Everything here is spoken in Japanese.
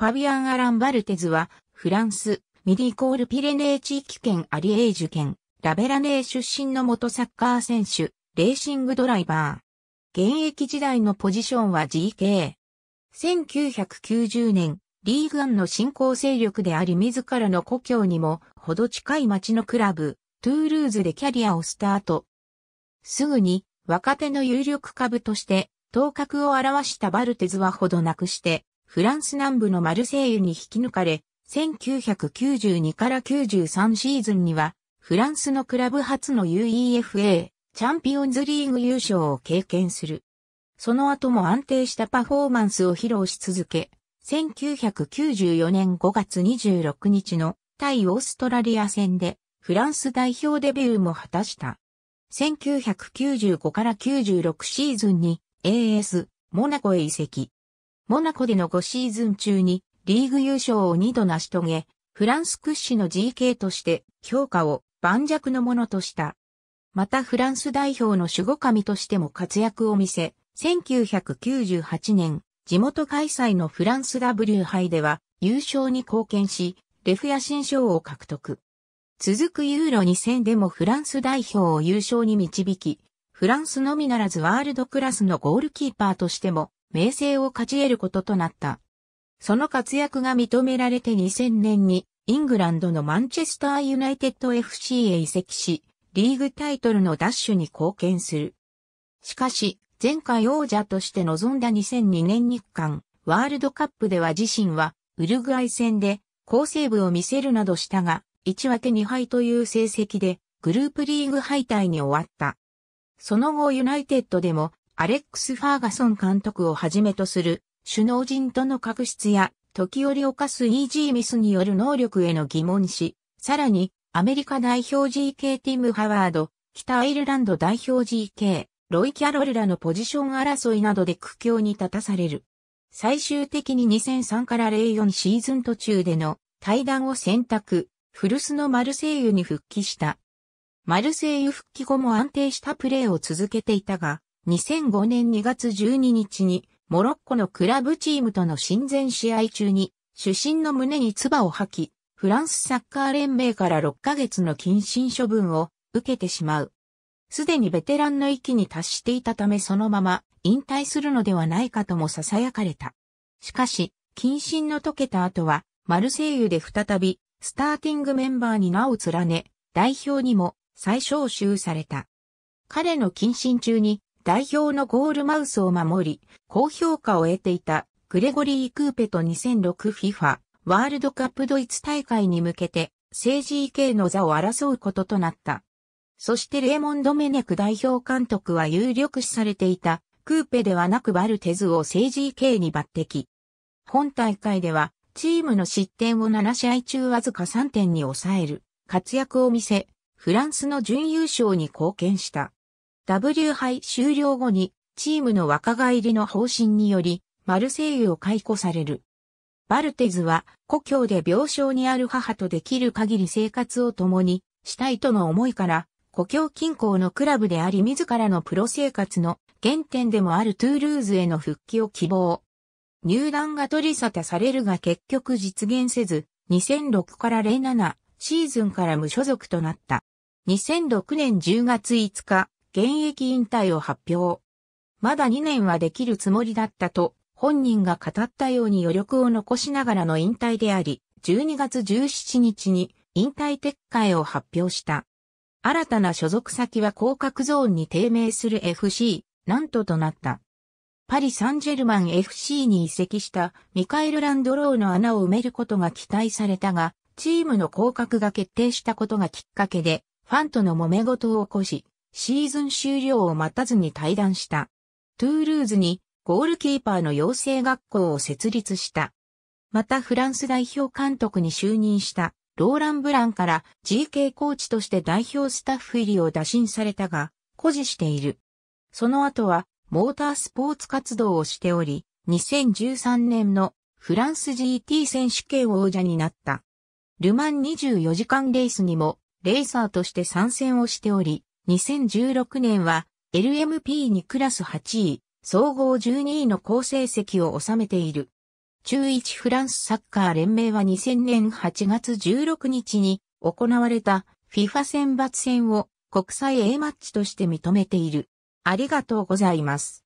ファビアン・アラン・バルテズは、フランス、ミディコール・ピレネー地域圏アリエージュ県、ラベラネー出身の元サッカー選手、レーシングドライバー。現役時代のポジションは GK。1990年、リーグアンの新興勢力であり自らの故郷にも、ほど近い町のクラブ、トゥールーズでキャリアをスタート。すぐに、若手の有力株として、頭角を表したバルテズはほどなくして、フランス南部のマルセイユに引き抜かれ、1992から93シーズンには、フランスのクラブ初の UEFA チャンピオンズリーグ優勝を経験する。その後も安定したパフォーマンスを披露し続け、1994年5月26日の対オーストラリア戦でフランス代表デビューも果たした。1995から96シーズンに AS モナコへ移籍。モナコでの5シーズン中にリーグ優勝を2度成し遂げ、フランス屈指の GK として評価を盤石のものとした。またフランス代表の守護神としても活躍を見せ、1998年、地元開催のフランス W 杯では優勝に貢献し、レフや新賞を獲得。続くユーロ2戦でもフランス代表を優勝に導き、フランスのみならずワールドクラスのゴールキーパーとしても名声を勝ち得ることとなった。その活躍が認められて2000年にイングランドのマンチェスターユナイテッド FC へ移籍し、リーグタイトルのダッシュに貢献する。しかし、前回王者として臨んだ2002年日韓、ワールドカップでは自身は、ウルグアイ戦で、好セーブを見せるなどしたが、1分け2敗という成績で、グループリーグ敗退に終わった。その後ユナイテッドでも、アレックス・ファーガソン監督をはじめとする首脳陣との確執や時折犯すイージーミスによる能力への疑問し、さらにアメリカ代表 GK ティム・ハワード、北アイルランド代表 GK、ロイ・キャロルらのポジション争いなどで苦境に立たされる。最終的に2003から04シーズン途中での対談を選択、古巣のマルセイユに復帰した。マルセイユ復帰後も安定したプレーを続けていたが、2005年2月12日に、モロッコのクラブチームとの親善試合中に、主審の胸に唾を吐き、フランスサッカー連盟から6ヶ月の謹慎処分を受けてしまう。すでにベテランの域に達していたためそのまま引退するのではないかとも囁かれた。しかし、謹慎の解けた後は、マルセイユで再び、スターティングメンバーに名を連ね、代表にも再招集された。彼の謹慎中に代表のゴールマウスを守り、高評価を得ていたグレゴリー・クーペと 2006FIFA ワールドカップドイツ大会に向けて、政治 EK の座を争うこととなった。そしてレーモンド・メネク代表監督は有力視されていた、クーペではなくバルテズを政治 EK に抜擢。本大会では、チームの失点を7試合中わずか3点に抑える活躍を見せ、フランスの準優勝に貢献した。W 杯終了後にチームの若返りの方針によりマルセイユを解雇される。バルテズは故郷で病床にある母とできる限り生活を共にしたいとの思いから故郷近郊のクラブであり自らのプロ生活の原点でもあるトゥールーズへの復帰を希望。入団が取り沙汰されるが結局実現せず、2006から07シーズンから無所属となった。2006年10月5日、現役引退を発表。まだ2年はできるつもりだったと、本人が語ったように余力を残しながらの引退であり、12月17日に引退撤回を発表した。新たな所属先は広角ゾーンに低迷する FC、なんととなった。パリ・サンジェルマン FC に移籍したミカエル・ランドローの穴を埋めることが期待されたが、チームの降格が決定したことがきっかけで、ファンとの揉め事を起こし、シーズン終了を待たずに退団した。トゥールーズにゴールキーパーの養成学校を設立した。またフランス代表監督に就任したローラン・ブランから GK コーチとして代表スタッフ入りを打診されたが、誇示している。その後はモータースポーツ活動をしており、2013年のフランス GT 選手権王者になった。ルマン24時間レースにもレーサーとして参戦をしており、2016年は LMP にクラス8位、総合12位の好成績を収めている。中1フランスサッカー連盟は2000年8月16日に行われた FIFA 選抜戦を国際 A マッチとして認めている。ありがとうございます。